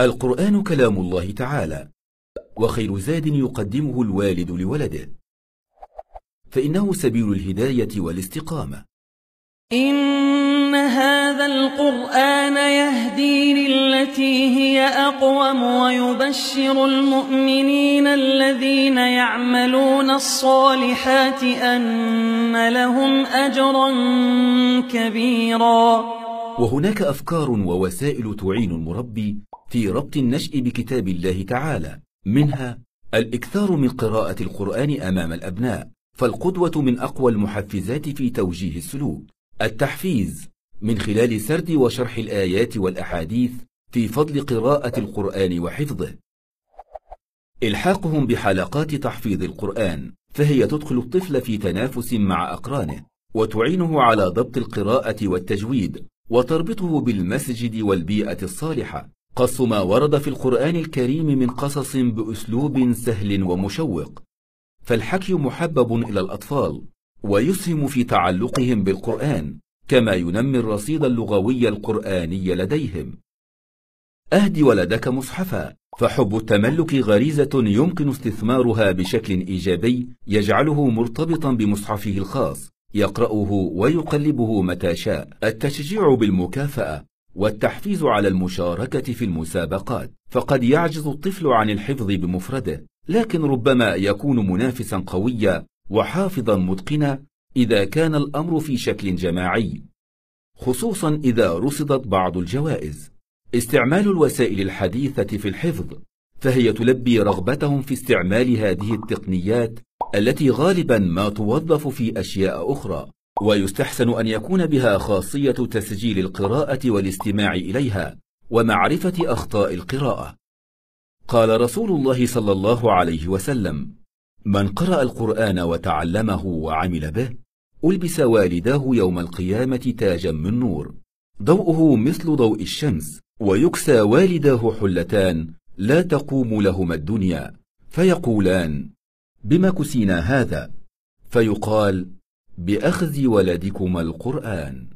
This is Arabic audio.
القرآن كلام الله تعالى وخير زاد يقدمه الوالد لولده فإنه سبيل الهداية والاستقامة إن هذا القرآن يهدي للتي هي أقوم ويبشر المؤمنين الذين يعملون الصالحات أن لهم أجرا كبيرا وهناك أفكار ووسائل تعين المربي في ربط النشء بكتاب الله تعالى منها الإكثار من قراءة القرآن أمام الأبناء فالقدوة من أقوى المحفزات في توجيه السلوك التحفيز من خلال سرد وشرح الآيات والأحاديث في فضل قراءة القرآن وحفظه إلحاقهم بحلقات تحفيظ القرآن فهي تدخل الطفل في تنافس مع أقرانه وتعينه على ضبط القراءة والتجويد وتربطه بالمسجد والبيئة الصالحة قص ما ورد في القرآن الكريم من قصص بأسلوب سهل ومشوق فالحكي محبب إلى الأطفال ويسهم في تعلقهم بالقرآن كما ينمي الرصيد اللغوي القرآني لديهم أهد ولدك مصحفا فحب التملك غريزة يمكن استثمارها بشكل إيجابي يجعله مرتبطا بمصحفه الخاص يقرأه ويقلبه متى شاء التشجيع بالمكافأة والتحفيز على المشاركة في المسابقات فقد يعجز الطفل عن الحفظ بمفرده لكن ربما يكون منافسا قويا وحافظا متقنا إذا كان الأمر في شكل جماعي خصوصا إذا رصدت بعض الجوائز استعمال الوسائل الحديثة في الحفظ فهي تلبي رغبتهم في استعمال هذه التقنيات التي غالبا ما توظف في أشياء أخرى ويستحسن أن يكون بها خاصية تسجيل القراءة والاستماع إليها ومعرفة أخطاء القراءة قال رسول الله صلى الله عليه وسلم من قرأ القرآن وتعلمه وعمل به ألبس والداه يوم القيامة تاجا من نور ضوءه مثل ضوء الشمس ويكسى والداه حلتان لا تقوم لهما الدنيا فيقولان بما كسينا هذا فيقال بأخذ ولدكما القرآن